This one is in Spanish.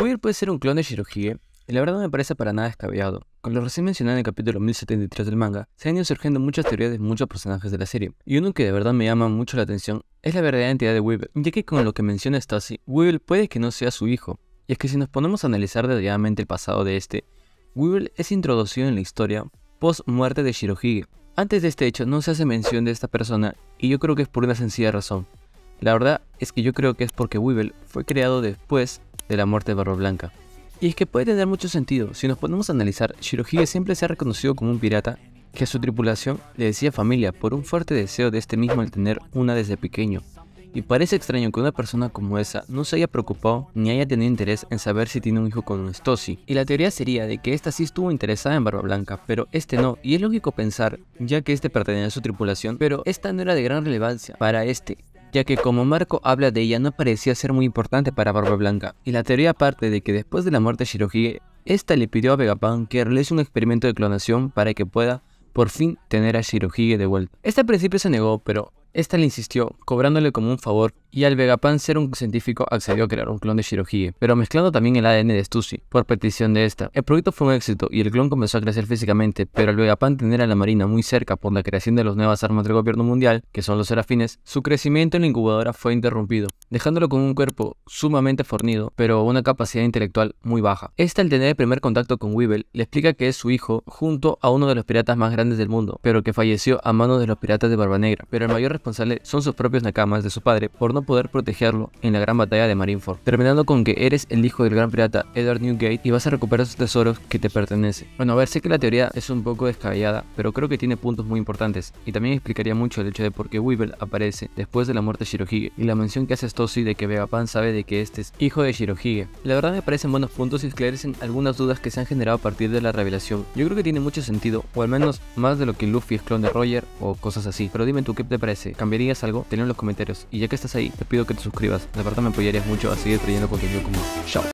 Weevil puede ser un clon de Shirohige, y la verdad no me parece para nada descabellado. Con lo recién mencionado en el capítulo 1073 del manga, se han ido surgiendo muchas teorías de muchos personajes de la serie, y uno que de verdad me llama mucho la atención es la verdadera entidad de Weevil, ya que con lo que menciona Stacy, Weevil puede que no sea su hijo, y es que si nos ponemos a analizar detalladamente el pasado de este, Weevil es introducido en la historia post muerte de Shirohige. Antes de este hecho no se hace mención de esta persona, y yo creo que es por una sencilla razón. La verdad es que yo creo que es porque Weevil fue creado después de la muerte de Barba Blanca. Y es que puede tener mucho sentido, si nos ponemos a analizar, Shirohige siempre se ha reconocido como un pirata que a su tripulación le decía familia por un fuerte deseo de este mismo al tener una desde pequeño. Y parece extraño que una persona como esa no se haya preocupado ni haya tenido interés en saber si tiene un hijo con un Stossi. Y la teoría sería de que esta sí estuvo interesada en Barba Blanca, pero este no. Y es lógico pensar, ya que este pertenece a su tripulación, pero esta no era de gran relevancia para este ya que como Marco habla de ella no parecía ser muy importante para Barba Blanca, y la teoría parte de que después de la muerte de Shirohige, esta le pidió a Vegapunk que realice un experimento de clonación para que pueda por fin tener a Shirohige de vuelta. Este al principio se negó, pero esta le insistió, cobrándole como un favor, y al ser un científico, accedió a crear un clon de Shirohige, pero mezclando también el ADN de Stussy, por petición de esta. El proyecto fue un éxito y el clon comenzó a crecer físicamente, pero al Vegapan tener a la Marina muy cerca por la creación de las nuevas armas del gobierno mundial, que son los serafines, su crecimiento en la incubadora fue interrumpido, dejándolo con un cuerpo sumamente fornido, pero una capacidad intelectual muy baja. Esta, al tener el primer contacto con Weevil, le explica que es su hijo junto a uno de los piratas más grandes del mundo, pero que falleció a manos de los piratas de Barba Negra, pero el mayor responsable son sus propios nakamas de su padre por no poder protegerlo en la gran batalla de Marineford, terminando con que eres el hijo del gran pirata Edward Newgate y vas a recuperar sus tesoros que te pertenecen. Bueno, a ver, sé que la teoría es un poco descabellada, pero creo que tiene puntos muy importantes y también explicaría mucho el hecho de por qué Weevil aparece después de la muerte de Shirohige y la mención que hace Stossi de que Vegapan sabe de que este es hijo de Shirohige. La verdad me parecen buenos puntos y esclarecen algunas dudas que se han generado a partir de la revelación. Yo creo que tiene mucho sentido, o al menos más de lo que Luffy es clon de Roger o cosas así, pero dime tú qué te parece. ¿cambiarías algo? Tenlo en los comentarios. Y ya que estás ahí, te pido que te suscribas. De verdad me apoyarías mucho a seguir trayendo contenido como. Chao.